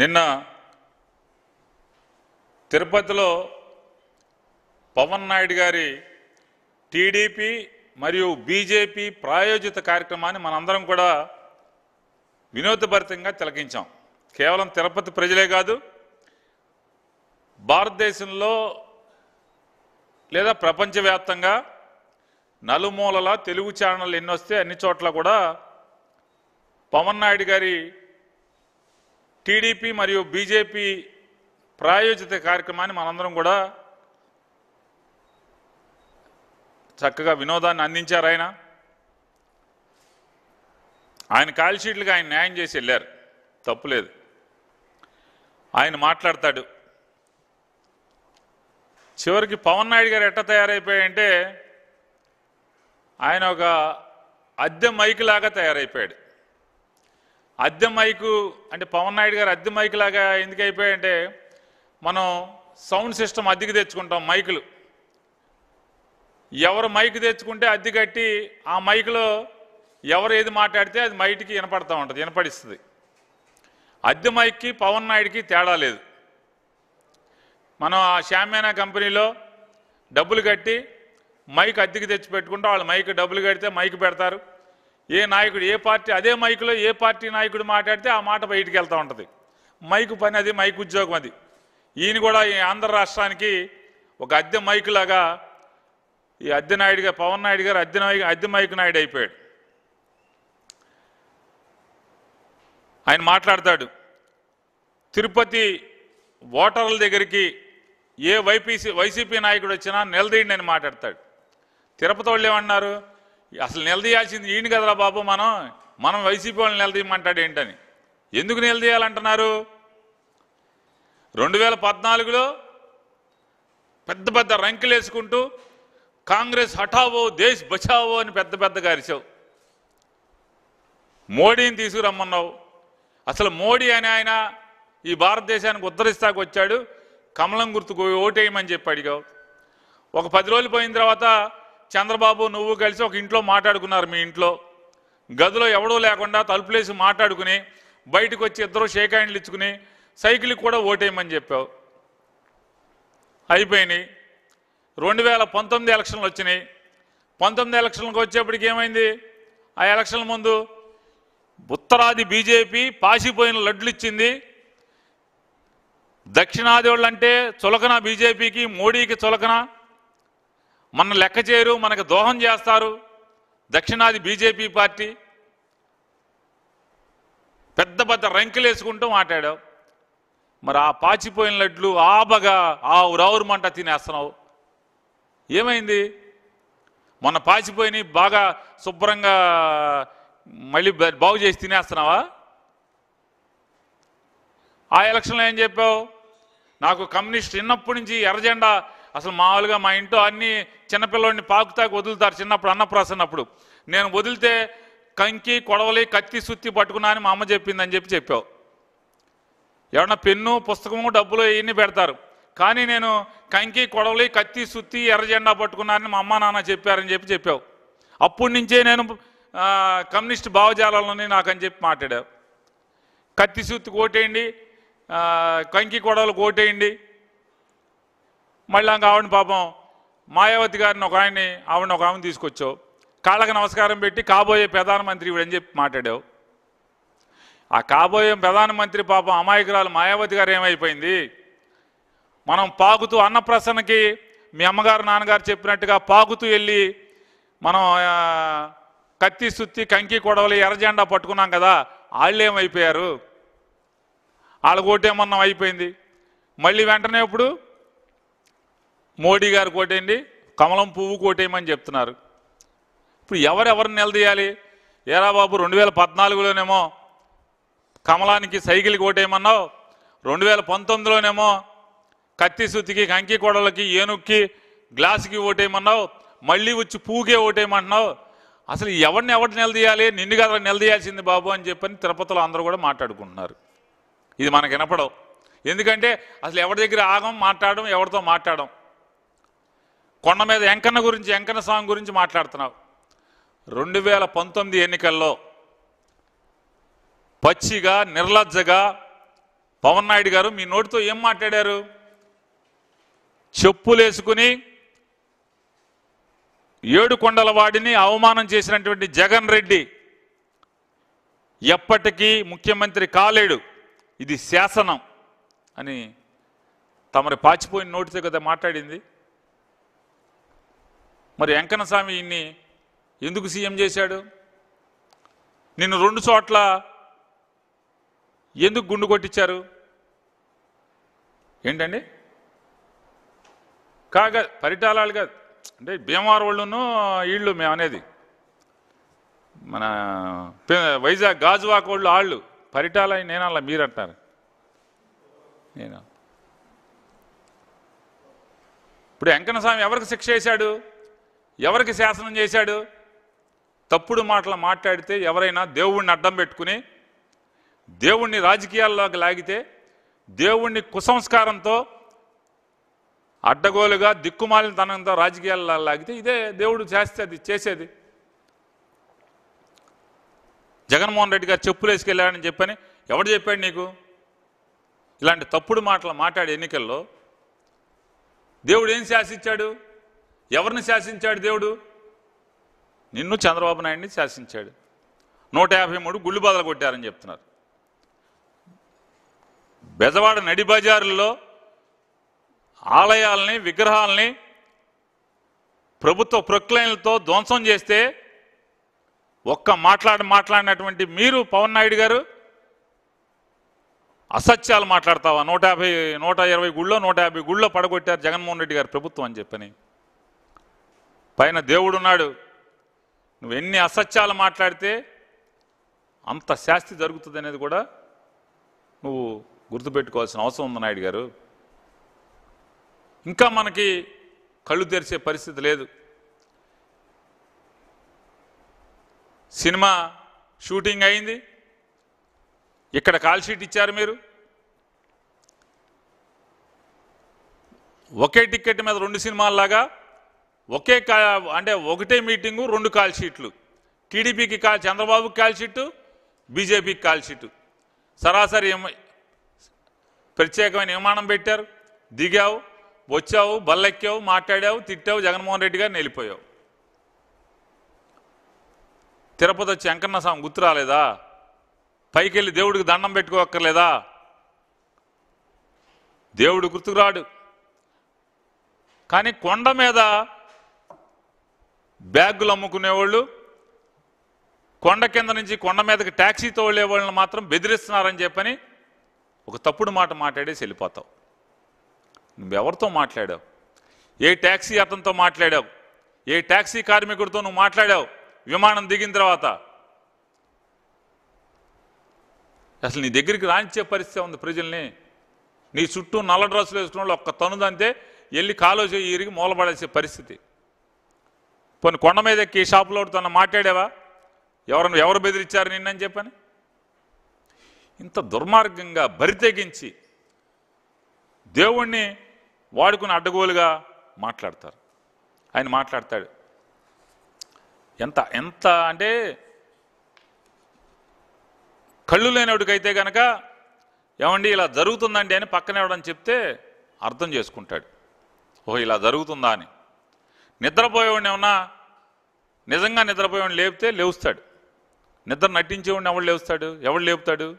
నిన్న తిరుపతిలో పవన్ నాయుడు గారి టీడీపీ మరియు బీజేపీ ప్రాయోజిత కార్యక్రమాన్ని మనందరం కూడా వినోదభరితంగా తిలకించాం కేవలం తిరుపతి ప్రజలే కాదు భారతదేశంలో లేదా ప్రపంచవ్యాప్తంగా నలుమూలలా తెలుగు ఛానళ్ళు ఎన్నొస్తే అన్ని చోట్ల కూడా పవన్ నాయుడు గారి టీడీపీ మరియు బీజేపీ ప్రాయోజిత కార్యక్రమాన్ని మనందరం కూడా చక్కగా వినోదాన్ని అందించారు ఆయన ఆయన కాల్షీట్లకు ఆయన న్యాయం చేసి వెళ్ళారు తప్పులేదు ఆయన మాట్లాడతాడు చివరికి పవన్ నాయుడు గారు ఎట్ట తయారైపోయాయంటే ఆయన ఒక అద్దె మైక్ లాగా తయారైపోయాడు అద్దె మైకు అంటే పవన్ నాయుడు గారు అద్దె మైక్ లాగా ఎందుకు అయిపోయాయంటే మనం సౌండ్ సిస్టమ్ అద్దెకి తెచ్చుకుంటాం మైకులు ఎవరు మైక్ తెచ్చుకుంటే అద్దె కట్టి ఆ మైక్లో ఎవరు ఏది మాట్లాడితే అది మైటికి వినపడతా ఉంటుంది వినపడిస్తుంది అద్దె మైక్కి పవన్ నాయుడికి తేడా లేదు మనం ఆ షామ్యానా కంపెనీలో డబ్బులు కట్టి మైక్ అద్దెకి తెచ్చి పెట్టుకుంటే వాళ్ళు మైక్ డబ్బులు కడితే మైక్ పెడతారు ఏ నాయకుడు ఏ పార్టీ అదే మైకులో ఏ పార్టీ నాయకుడు మాట్లాడితే ఆ మాట బయటికి వెళ్తూ ఉంటుంది మైకు పని అది మైక్ ఉద్యోగం అది ఈయన కూడా ఈ ఆంధ్ర రాష్ట్రానికి ఒక అద్దె మైకులాగా ఈ అద్దె గారు పవన్ నాయుడు గారు అద్దె నాయకు అద్దె మైకు నాయుడు అయిపోయాడు ఆయన మాట్లాడతాడు తిరుపతి ఓటర్ల దగ్గరికి ఏ వైపీసీ వైసీపీ నాయకుడు వచ్చినా నిలదీయండి అని మాట్లాడతాడు తిరుపతి వాళ్ళు ఏమన్నారు అసలు నిలదీయాల్సింది ఈయన కదరా బాబు మనం మనం వైసీపీ వాళ్ళని నిలదీయమంటాడు ఏంటని ఎందుకు నిలదీయాలంటున్నారు రెండు వేల పద్నాలుగులో పెద్ద పెద్ద రంకులు వేసుకుంటూ కాంగ్రెస్ హఠావో దేశ్ బచావో అని పెద్ద పెద్దగా అరిచావు మోడీని తీసుకురమ్మన్నావు అసలు మోడీ అని ఆయన ఈ భారతదేశానికి ఉద్ధరిస్తాకు వచ్చాడు కమలం గుర్తుకు ఓటేయమని చెప్పి అడిగావు ఒక పది రోజులు పోయిన తర్వాత చంద్రబాబు నువ్వు కలిసి ఒక ఇంట్లో మాట్లాడుకున్నారు మీ ఇంట్లో గదిలో ఎవడో లేకుండా తలుపులేసి మాట్లాడుకుని బయటకు వచ్చి ఇద్దరు షేక్ ఇచ్చుకుని సైకిల్కి కూడా ఓటేయమని చెప్పావు అయిపోయినాయి రెండు వేల పంతొమ్మిది ఎలక్షన్లు వచ్చినాయి పంతొమ్మిది ఎలక్షన్లకు వచ్చేప్పటికి ఏమైంది ఆ ఎలక్షన్ల ముందు ఉత్తరాది బీజేపీ పాసిపోయిన లడ్లు ఇచ్చింది దక్షిణాది వాళ్ళంటే చులకన బీజేపీకి మోడీకి చులకన మన లెక్క చేయరు మనకు దోహం చేస్తారు దక్షిణాది బీజేపీ పార్టీ పెద్ద పెద్ద రంకెలు వేసుకుంటూ మాట్లాడావు మరి ఆ పాచిపోయిన లడ్లు ఆబగా ఆవురావురు మంట తినేస్తున్నావు ఏమైంది మొన్న పాచిపోయినాయి బాగా శుభ్రంగా మళ్ళీ బాగు చేసి తినేస్తున్నావా ఆ ఎలక్షన్లో ఏం చెప్పావు నాకు కమ్యూనిస్ట్ చిన్నప్పటి నుంచి ఎర్రజెండా అసలు మామూలుగా మా ఇంట్లో అన్ని చిన్నపిల్లోడిని పాకుతాకి వదులుతారు చిన్నప్పుడు అన్నప్రాసన నేను వదిలితే కంకి కొడవలి కత్తి సుత్తి పట్టుకున్నా అని మా అమ్మ చెప్పిందని చెప్పి చెప్పావు ఎవరన్నా పెన్ను పుస్తకము డబ్బులు ఇవన్నీ పెడతారు కానీ నేను కంకి కొడవలి కత్తి సుత్తి ఎర్రజెండా పట్టుకున్నానని మా అమ్మ నాన్న చెప్పారని చెప్పి చెప్పావు అప్పటి నుంచే నేను కమ్యూనిస్ట్ భావజాలంలోనే నాకని చెప్పి మాట్లాడావు కత్తి సుత్తి కోటేయండి కంకి కొడవలు కోటేయండి మళ్ళీ ఇంకా ఆవిడ పాపం మాయావతి గారిని ఒక ఆయన్ని ఆవిడ ఒక ఆమెను తీసుకొచ్చావు కాళ్ళకి నమస్కారం పెట్టి కాబోయే ప్రధానమంత్రి ఇవిడని చెప్పి మాట్లాడావు ఆ కాబోయే ప్రధానమంత్రి పాపం అమాయకురాలు మాయావతి గారు ఏమైపోయింది మనం పాకుతూ అన్నప్రసన్నకి మీ అమ్మగారు నాన్నగారు చెప్పినట్టుగా పాకుతూ వెళ్ళి మనం కత్తి సుత్తి కంకి కొడవలు ఎర్రజెండా పట్టుకున్నాం కదా వాళ్ళు ఏమైపోయారు వాళ్ళ అయిపోయింది మళ్ళీ వెంటనే ఇప్పుడు మోడీ గారు కోటేయండి కమలం పువ్వు కోటేయమని చెప్తున్నారు ఇప్పుడు ఎవరెవరిని నిలదీయాలి ఏరా బాబు రెండు వేల పద్నాలుగులోనేమో కమలానికి సైకిల్ కోటేయమన్నావు రెండు వేల పంతొమ్మిదిలోనేమో కత్తి సుత్తికి కంకి కొడలకి ఏనుక్కి గ్లాసుకి ఓటేయమన్నావు మళ్ళీ వచ్చి పూకే ఓటేయమంటున్నావు అసలు ఎవరిని ఎవరిని నిలదీయాలి నిన్ను కదా నిలదీయాల్సింది బాబు అని చెప్పని తిరుపతిలో అందరూ కూడా మాట్లాడుకుంటున్నారు ఇది మనకు వినపడవు ఎందుకంటే అసలు ఎవరి దగ్గర ఆగం మాట్లాడడం ఎవరితో మాట్లాడడం కొండ మీద ఎంకన్న గురించి ఎంకన్న స్వామి గురించి మాట్లాడుతున్నావు రెండు వేల పంతొమ్మిది ఎన్నికల్లో పచ్చిగా నిర్లజ్జగా పవన్ నాయుడు గారు మీ నోటితో ఏం మాట్లాడారు చెప్పులేసుకుని ఏడు కొండల వాడిని అవమానం చేసినటువంటి జగన్ రెడ్డి ఎప్పటికీ ముఖ్యమంత్రి కాలేడు ఇది శాసనం అని తమరి పాచిపోయిన నోటితో కదా మాట్లాడింది మరి వెంకన్నస్వామి ఇన్ని ఎందుకు సీఎం చేశాడు నిన్ను రెండు చోట్ల ఎందుకు గుండు కొట్టించారు ఏంటండి కాగా పరిటాలాలు కాదు అంటే భీమవరం వాళ్ళును వీళ్ళు మేము అనేది మన వైజాగ్ గాజువాక వాళ్ళు వాళ్ళు పరిటాల నేను అలా మీరు అంటారు నేను ఇప్పుడు వెంకన్న స్వామి ఎవరికి శిక్ష వేశాడు ఎవరికి శాసనం చేశాడు తప్పుడు మాటలు మాట్లాడితే ఎవరైనా దేవుణ్ణి అడ్డం పెట్టుకుని దేవుణ్ణి రాజకీయాల్లోకి లాగితే దేవుణ్ణి కుసంస్కారంతో అడ్డగోలుగా దిక్కుమాలిన తనంతో రాజకీయాల్లో లాగితే ఇదే దేవుడు చేస్తే అది చేసేది జగన్మోహన్ రెడ్డి గారు చెప్పులు వేసుకెళ్ళాడని చెప్పని ఎవడు చెప్పాడు నీకు ఇలాంటి తప్పుడు మాటలు మాట్లాడే ఎన్నికల్లో దేవుడు ఏం శాసించాడు ఎవరిని శాసించాడు దేవుడు నిన్ను చంద్రబాబు నాయుడిని శాసించాడు నూట యాభై మూడు గుళ్ళు బదలు కొట్టారని చెప్తున్నారు బెజవాడ నడి బజారుల్లో ఆలయాల్ని విగ్రహాలని ప్రభుత్వ ప్రొక్లైన్లతో ధ్వంసం చేస్తే ఒక్క మాట్లాడి మాట్లాడినటువంటి మీరు పవన్ నాయుడు గారు అసత్యాలు మాట్లాడతావా నూట యాభై నూట ఇరవై గుళ్ళో నూట యాభై గుళ్ళో పడగొట్టారు జగన్మోహన్ రెడ్డి గారు ప్రభుత్వం అని చెప్పని పైన దేవుడున్నాడు నువ్వు ఎన్ని అసత్యాలు మాట్లాడితే అంత శాస్తి జరుగుతుంది అనేది కూడా నువ్వు గుర్తుపెట్టుకోవాల్సిన అవసరం ఉంది నాయుడు గారు ఇంకా మనకి కళ్ళు తెరిచే పరిస్థితి లేదు సినిమా షూటింగ్ అయింది ఇక్కడ కాల్షీట్ ఇచ్చారు మీరు ఒకే టికెట్ మీద రెండు సినిమాల్లాగా ఒకే అంటే ఒకటే మీటింగు రెండు కాల్ షీట్లు టీడీపీకి కాల్ చంద్రబాబుకి కాల్ షీటు బీజేపీకి కాల్ షీటు సరాసరి ప్రత్యేకమైన విమానం పెట్టారు దిగావు వచ్చావు బల్లెక్కావు మాట్లాడావు తిట్టావు జగన్మోహన్ రెడ్డి గారు వెళ్ళిపోయావు తిరుపతి వచ్చి వెంకన్న స్వామి గుర్తు రాలేదా పైకి వెళ్ళి దేవుడికి దండం పెట్టుకోక్కర్లేదా దేవుడు గుర్తుకు రాడు కానీ కొండ మీద బ్యాగులు అమ్ముకునేవాళ్ళు కొండ కింద నుంచి కొండ మీదకి ట్యాక్సీతో వెళ్ళే వాళ్ళని మాత్రం బెదిరిస్తున్నారని చెప్పని ఒక తప్పుడు మాట మాట్లాడేసి వెళ్ళిపోతావు నువ్వెవరితో మాట్లాడావు ఏ ట్యాక్సీ అతనితో మాట్లాడావు ఏ ట్యాక్సీ కార్మికుడితో నువ్వు మాట్లాడావు విమానం దిగిన తర్వాత అసలు నీ దగ్గరికి రాణించే పరిస్థితి ఉంది ప్రజల్ని నీ చుట్టూ నల్ల డ్రస్సులు వేసుకున్న వాళ్ళు ఒక్క తనుదంతే వెళ్ళి కాలో చేయి ఇరిగి మూలబడాల్సే పరిస్థితి పోని కొండ మీద ఎక్కి షాపులో తను మాట్లాడావా ఎవరు ఎవరు బెదిరించారు నిన్నని చెప్పని ఇంత దుర్మార్గంగా బరితెగించి దేవుణ్ణి వాడుకుని అడ్డగోలుగా మాట్లాడతారు ఆయన మాట్లాడతాడు ఎంత ఎంత అంటే కళ్ళు లేనివాడికైతే కనుక ఏమండి ఇలా జరుగుతుందండి అని పక్కన ఎవడని చెప్తే అర్థం చేసుకుంటాడు ఓహో ఇలా జరుగుతుందా అని నిద్రపోయేవాడిని ఏమన్నా నిజంగా నిద్రపోయేవాడిని లేపితే లేవుస్తాడు నిద్ర నటించేవాడిని ఎవడు లేవుస్తాడు ఎవడు లేపుతాడు